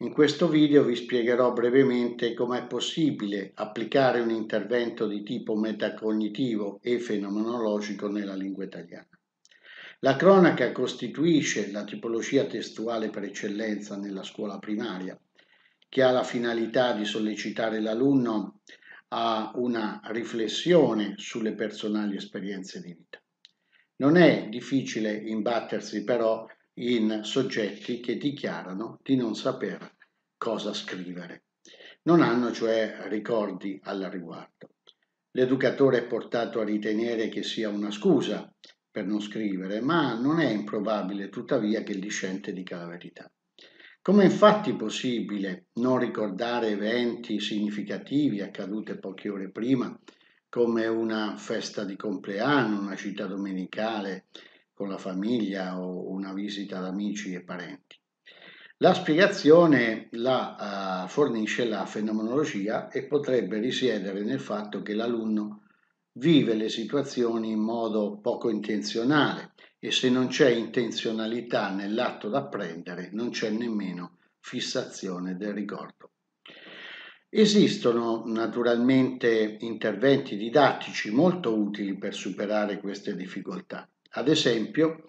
In questo video vi spiegherò brevemente com'è possibile applicare un intervento di tipo metacognitivo e fenomenologico nella lingua italiana. La cronaca costituisce la tipologia testuale per eccellenza nella scuola primaria, che ha la finalità di sollecitare l'alunno a una riflessione sulle personali esperienze di vita. Non è difficile imbattersi però in soggetti che dichiarano di non saper cosa scrivere. Non hanno cioè ricordi al riguardo. L'educatore è portato a ritenere che sia una scusa per non scrivere, ma non è improbabile tuttavia che il discente dica la verità. Come infatti possibile non ricordare eventi significativi accadute poche ore prima, come una festa di compleanno, una città domenicale, con la famiglia o una visita ad amici e parenti. La spiegazione la uh, fornisce la fenomenologia e potrebbe risiedere nel fatto che l'alunno vive le situazioni in modo poco intenzionale e se non c'è intenzionalità nell'atto d'apprendere non c'è nemmeno fissazione del ricordo. Esistono naturalmente interventi didattici molto utili per superare queste difficoltà. Ad esempio,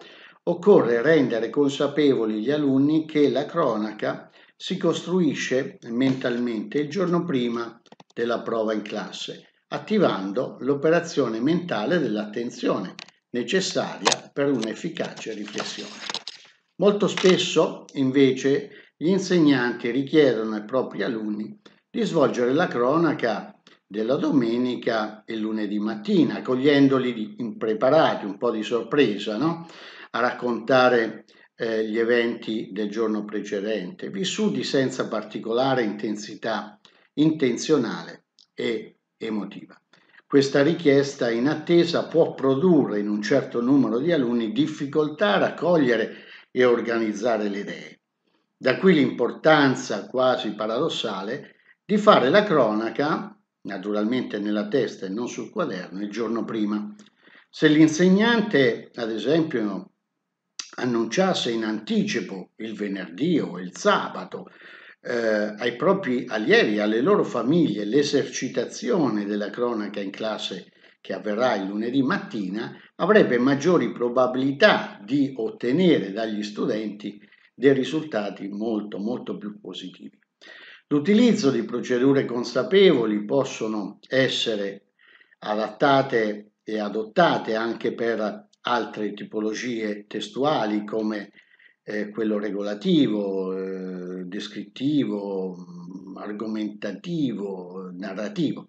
occorre rendere consapevoli gli alunni che la cronaca si costruisce mentalmente il giorno prima della prova in classe, attivando l'operazione mentale dell'attenzione necessaria per un'efficace riflessione. Molto spesso, invece, gli insegnanti richiedono ai propri alunni di svolgere la cronaca della domenica e lunedì mattina, cogliendoli impreparati, un po' di sorpresa, no? a raccontare eh, gli eventi del giorno precedente, vissuti senza particolare intensità intenzionale e emotiva. Questa richiesta in attesa può produrre in un certo numero di alunni difficoltà a raccogliere e organizzare le idee. Da qui l'importanza quasi paradossale di fare la cronaca naturalmente nella testa e non sul quaderno, il giorno prima. Se l'insegnante, ad esempio, annunciasse in anticipo il venerdì o il sabato eh, ai propri allievi, alle loro famiglie, l'esercitazione della cronaca in classe che avverrà il lunedì mattina, avrebbe maggiori probabilità di ottenere dagli studenti dei risultati molto molto più positivi. L'utilizzo di procedure consapevoli possono essere adattate e adottate anche per altre tipologie testuali come eh, quello regolativo, eh, descrittivo, argomentativo, narrativo.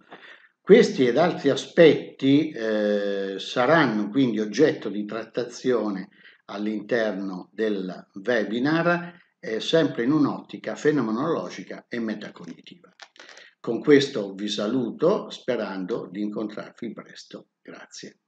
Questi ed altri aspetti eh, saranno quindi oggetto di trattazione all'interno del webinar eh, sempre in un'ottica fenomenologica e metacognitiva. Con questo vi saluto sperando di incontrarvi presto. Grazie.